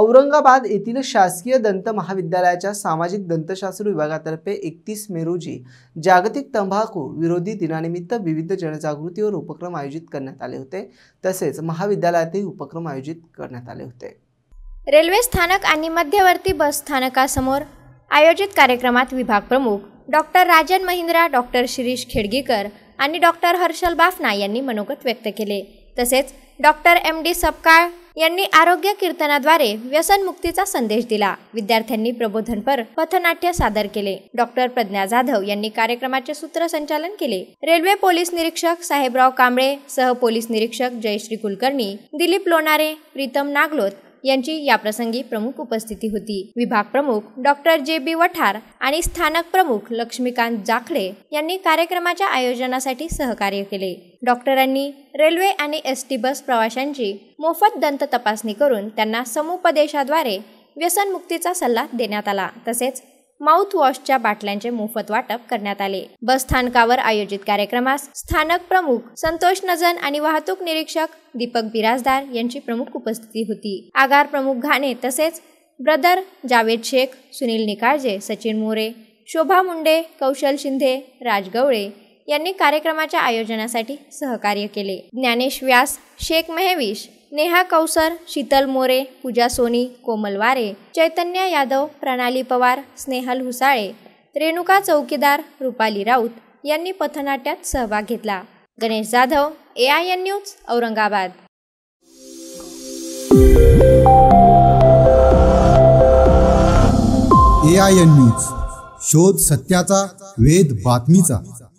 औरंगाबाद येथील शासकीय दंत महाविद्यालयाच्या सामाजिक दंतशास्त्र विभागातर्फे एकतीस मे रोजी जागतिक तंबाखू विरोधी दिनानिमित्त विविध जनजागृतीवर उपक्रम आयोजित करण्यात आले होते तसेच महाविद्यालयातही उपक्रम आयोजित करण्यात आले होते रेल्वे स्थानक आणि मध्यवर्ती बस स्थानकासमोर आयोजित कार्यक्रमात विभाग प्रमुख डॉक्टर राजन महिंद्रा डॉक्टर शिरीष खेडगीकर आणि डॉक्टर हर्षल बाफना यांनी मनोगत व्यक्त केले तसेच डॉक्टर एम डी सपकाळ यांनी आरोग्य कीर्तनाद्वारे व्यसनमुक्तीचा संदेश दिला विद्यार्थ्यांनी प्रबोधनपर पथनाट्य सादर केले डॉक्टर प्रज्ञा जाधव यांनी कार्यक्रमाचे सूत्रसंचालन केले रेल्वे पोलीस निरीक्षक साहेबराव कांबळे सह पोलीस निरीक्षक जयश्री कुलकर्णी दिलीप लोणारे प्रीतम नागलोत यांची याप्रसंगी प्रमुख उपस्थिती होती विभाग प्रमुख डॉक्टर जे बी वठार आणि स्थानक प्रमुख लक्ष्मीकांत जाखडे यांनी कार्यक्रमाच्या आयोजनासाठी सहकार्य केले डॉक्टरांनी रेल्वे आणि एस टी बस प्रवाशांची मोफत दंत तपासणी करून त्यांना समुपदेशाद्वारे व्यसनमुक्तीचा सल्ला देण्यात आला तसेच माउथवॉशच्या बाटल्यांचे मोफत वाटप करण्यात आले बस स्थानकावर आयोजित कार्यक्रमास स्थानक प्रमुख संतोष नजन आणि वाहतूक निरीक्षक दीपक बिराजदार यांची प्रमुख उपस्थिती होती आगार प्रमुख घाणे तसेच ब्रदर जावेद शेख सुनील निकाळजे सचिन मोरे शोभा मुंडे कौशल शिंदे राज गवळे यांनी कार्यक्रमाच्या आयोजनासाठी सहकार्य केले ज्ञानेश व्यास शेख मेहविश नेहा कौसर शीतल मोरे पूजा सोनी कोमल वारे चैतन्य यादव प्रणाली पवार स्नेहल हुसाळे रेणुका चौकीदार रुपाली राऊत यांनी पथनाट्यात सहभाग घेतला Ganesh Jadhav A I N news Aurangabad A I N news शोध सत्याचा वेद बातमीचा